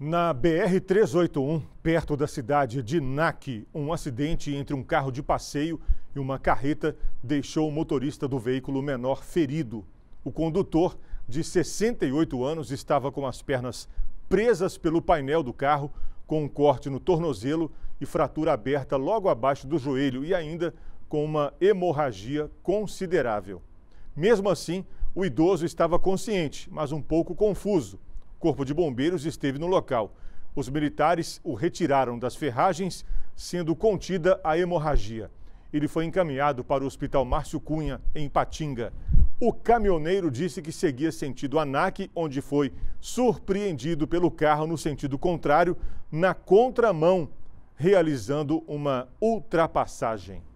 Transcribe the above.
Na BR-381, perto da cidade de NAC, um acidente entre um carro de passeio e uma carreta deixou o motorista do veículo menor ferido. O condutor, de 68 anos, estava com as pernas presas pelo painel do carro, com um corte no tornozelo e fratura aberta logo abaixo do joelho e ainda com uma hemorragia considerável. Mesmo assim, o idoso estava consciente, mas um pouco confuso. Corpo de Bombeiros esteve no local. Os militares o retiraram das ferragens, sendo contida a hemorragia. Ele foi encaminhado para o Hospital Márcio Cunha, em Patinga. O caminhoneiro disse que seguia sentido ANAC, onde foi surpreendido pelo carro no sentido contrário, na contramão, realizando uma ultrapassagem.